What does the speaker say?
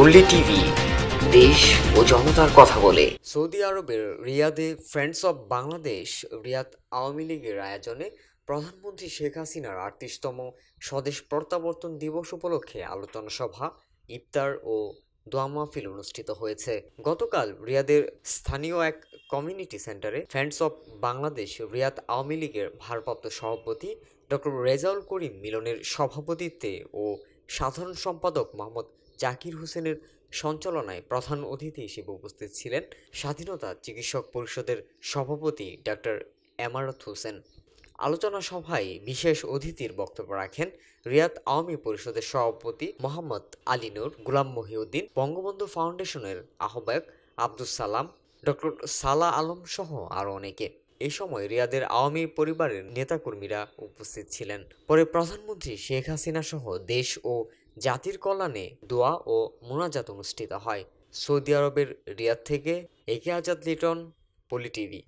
only TV দেশ ও জনতার কথা বলে সৌদি আরবের রিয়াদে friends of Bangladesh Riyadh Awami লীগের আয়োজনে প্রধানমন্ত্রী শেখ হাসিনার আটত্রিশতম স্বদেশ প্রত্যাবর্তন দিবস উপলক্ষে আলোচনা সভা ইফতার ও দোয়া অনুষ্ঠিত হয়েছে গতকাল রিয়াদের স্থানীয় এক কমিউনিটি সেন্টারে friends of Bangladesh Riyadh Awami লীগের ভারপ্রাপ্ত সভাপতি ডক্টর রেজাউল করিম মিলনের সভাপতিত্বে ও সাধারণ সম্পাদক মোহাম্মদ জাকির হোসেনের সঞ্চালনায় প্রধান অতিথি হিসেবে উপস্থিত ছিলেন স্বাধীনতা চিকিৎসক পরিষদের সভাপতি ডাক্তার এমারত হোসেন আলোচনা সভায় বিশেষ অতিথির বক্তব্য রাখেন রিয়াদ আওয়ামী পরিষদের সভাপতি মোহাম্মদ আলী নূর গুলাম মহিউদ্দিন বঙ্গবন্ধু ফাউন্ডেশনের আহ্বায়ক আব্দুল সালাম ডক্টর সালা আলম সহ আরও অনেকে এ সময় রিয়াদের আওয়ামী পরিবারের নেতাকর্মীরা উপস্থিত ছিলেন পরে প্রধানমন্ত্রী শেখ হাসিনা সহ দেশ ও জাতির কল্যাণে দোয়া ও মোনাজাত অনুষ্ঠিত হয় সৌদি আরবের রিয়াদ থেকে একে আজাদ লিটন পলিটিভি